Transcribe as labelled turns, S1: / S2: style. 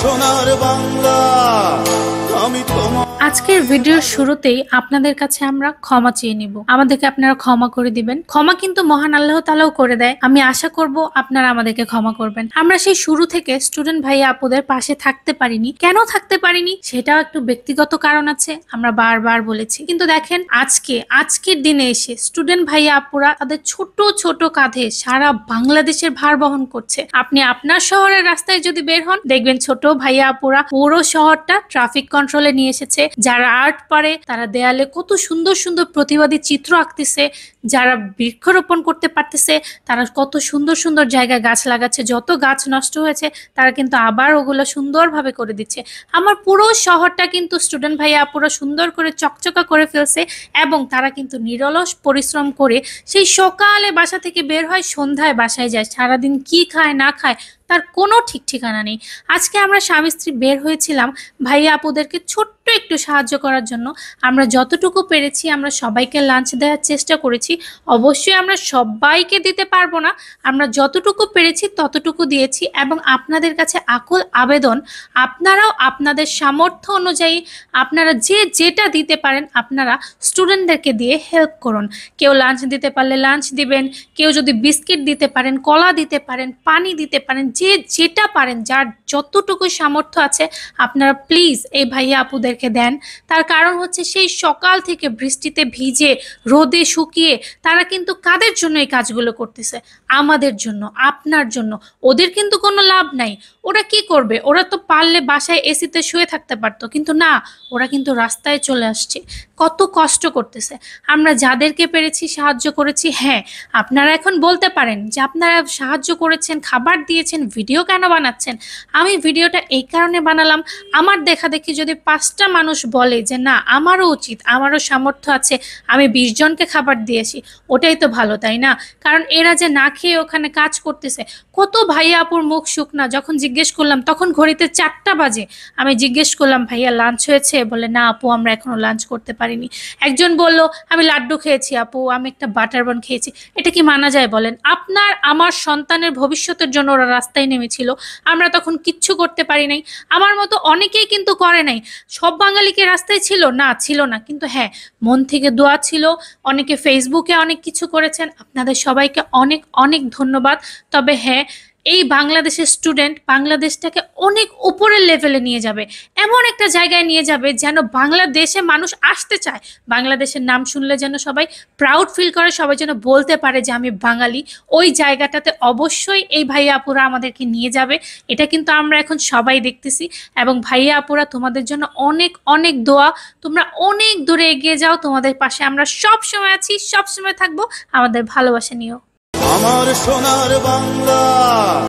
S1: সোনার বাংলা আমি তোমার আজকের ভিডিওর শুরুতেই আপনাদের কাছে আমরা ক্ষমা চেয়ে নিব আমাদেরকে আপনারা ক্ষমা করে দিবেন ক্ষমা কিন্তু মহান আল্লাহ তালাও করে দেয় আমি আশা করব আপনারা আমাদেরকে ক্ষমা করবেন আমরা সেই শুরু থেকে স্টুডেন্ট ভাই আপুদের পাশে থাকতে পারিনি কেন থাকতে পারিনি সেটাও একটু ব্যক্তিগত কারণ আছে আমরা বারবার বলেছি কিন্তু দেখেন আজকে আজকের দিনে এসে স্টুডেন্ট ভাই আপুরা তাদের ছোট ছোট কাঁধে সারা বাংলাদেশের ভার বহন করছে আপনি আপনার শহরের রাস্তায় যদি বের হন দেখবেন ছোট ভাইয়া আপুরা পুরো শহরটা ট্রাফিক কন্ট্রোলে নিয়ে এসেছে যারা আর্ট পারে তারা দেয়ালে কত সুন্দর সুন্দর প্রতিবাদী চিত্র আঁকতেছে যারা বৃক্ষরোপণ করতে পারতেছে তারা কত সুন্দর সুন্দর জায়গায় গাছ লাগাচ্ছে যত গাছ নষ্ট হয়েছে তারা কিন্তু আবার ওগুলো সুন্দরভাবে করে দিচ্ছে আমার পুরো শহরটা কিন্তু স্টুডেন্ট ভাইয়া পুরো সুন্দর করে চকচকা করে ফেলছে এবং তারা কিন্তু নিরলস পরিশ্রম করে সেই সকালে বাসা থেকে বের হয় সন্ধ্যায় বাসায় যায় সারাদিন কি খায় না খায় তার কোনো ঠিক ঠিকানা নেই আজকে আমরা স্বামী স্ত্রী বের হয়েছিলাম ভাইয়া আপুদেরকে ছোট্ট একটু সাহায্য করার জন্য আমরা যতটুকু পেরেছি আমরা সবাইকে লাঞ্চ দেওয়ার চেষ্টা করেছি অবশ্যই আমরা সবাইকে দিতে পারবো না আমরা যতটুকু পেরেছি ততটুকু দিয়েছি এবং আপনাদের কাছে আকুল আবেদন আপনারাও আপনাদের সামর্থ্য অনুযায়ী আপনারা যে যেটা দিতে পারেন আপনারা স্টুডেন্টদেরকে দিয়ে হেল্প করুন কেউ লাঞ্চ দিতে পারলে লাঞ্চ দিবেন কেউ যদি বিস্কিট দিতে পারেন কলা দিতে পারেন পানি দিতে পারেন যে যেটা পারেন যার যতটুকু সামর্থ্য আছে আপনারা প্লিজ এই ভাইয়া আপুদেরকে দেন তার কারণ হচ্ছে সেই সকাল থেকে বৃষ্টিতে ভিজে রোদে শুকিয়ে তারা কিন্তু কাদের জন্য এই কাজগুলো করতেছে আমাদের জন্য আপনার জন্য ওদের কিন্তু কোনো লাভ নাই ওরা কি করবে ওরা তো পারলে বাসায় এসিতে শুয়ে থাকতে পারতো কিন্তু না ওরা কিন্তু রাস্তায় চলে আসছে কত কষ্ট করতেছে আমরা যাদেরকে পেরেছি সাহায্য করেছি হ্যাঁ আপনারা এখন বলতে পারেন যে আপনারা সাহায্য করেছেন খাবার দিয়েছেন ভিডিও কেন বানাচ্ছেন আমি ভিডিওটা এই কারণে বানালাম আমার দেখা দেখি যদি পাঁচটা মানুষ বলে যে না আমারও উচিত আমারও সামর্থ্য আছে আমি বিশ জনকে খাবার দিয়েছি ওটাই তো ভালো তাই না কারণ এরা যে না খেয়ে ওখানে কাজ করতেছে কত ভাইয়া আপুর মুখ শুকনা যখন জিজ্ঞেস করলাম তখন ঘড়িতে চারটা বাজে আমি জিজ্ঞেস করলাম ভাইয়া লাঞ্চ হয়েছে বলে না আপু আমরা এখনো লাঞ্চ করতে পারিনি একজন বলল আমি লাড্ডু খেয়েছি আপু আমি একটা বাটার বন খেয়েছি এটা কি মানা যায় বলেন আপনার আমার সন্তানের ভবিষ্যতের জন্য ওরা রাস্তা রাস্তায় নেমেছিল আমরা তখন কিচ্ছু করতে পারি নাই আমার মতো অনেকেই কিন্তু করে নাই সব বাঙালিকে রাস্তায় ছিল না ছিল না কিন্তু হ্যাঁ মন থেকে দোয়া ছিল অনেকে ফেসবুকে অনেক কিছু করেছেন আপনাদের সবাইকে অনেক অনেক ধন্যবাদ তবে হ্যাঁ এই বাংলাদেশের স্টুডেন্ট বাংলাদেশটাকে অনেক উপরের লেভেলে নিয়ে যাবে এমন একটা জায়গায় নিয়ে যাবে যেন বাংলাদেশে মানুষ আসতে চায় বাংলাদেশের নাম শুনলে যেন সবাই প্রাউড ফিল করে সবাই যেন বলতে পারে যে আমি বাঙালি ওই জায়গাটাতে অবশ্যই এই ভাইয়া আপুরা আমাদেরকে নিয়ে যাবে এটা কিন্তু আমরা এখন সবাই দেখতেছি এবং ভাইয়া আপুরা তোমাদের জন্য অনেক অনেক দোয়া তোমরা অনেক দূরে এগিয়ে যাও তোমাদের পাশে আমরা সব সময় আছি সব সময় থাকবো আমাদের ভালোবাসা নিয়েও আমার সোনার বাংলা